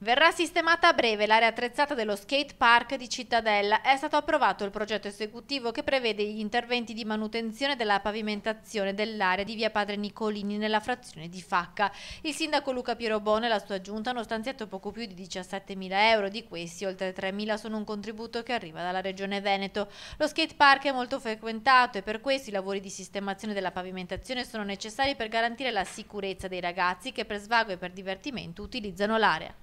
Verrà sistemata a breve l'area attrezzata dello skate park di Cittadella. È stato approvato il progetto esecutivo che prevede gli interventi di manutenzione della pavimentazione dell'area di via Padre Nicolini nella frazione di Facca. Il sindaco Luca Pierobone e la sua giunta hanno stanziato poco più di 17.000 euro, di questi oltre 3.000 sono un contributo che arriva dalla regione Veneto. Lo skate park è molto frequentato e per questo i lavori di sistemazione della pavimentazione sono necessari per garantire la sicurezza dei ragazzi che per svago e per divertimento utilizzano l'area.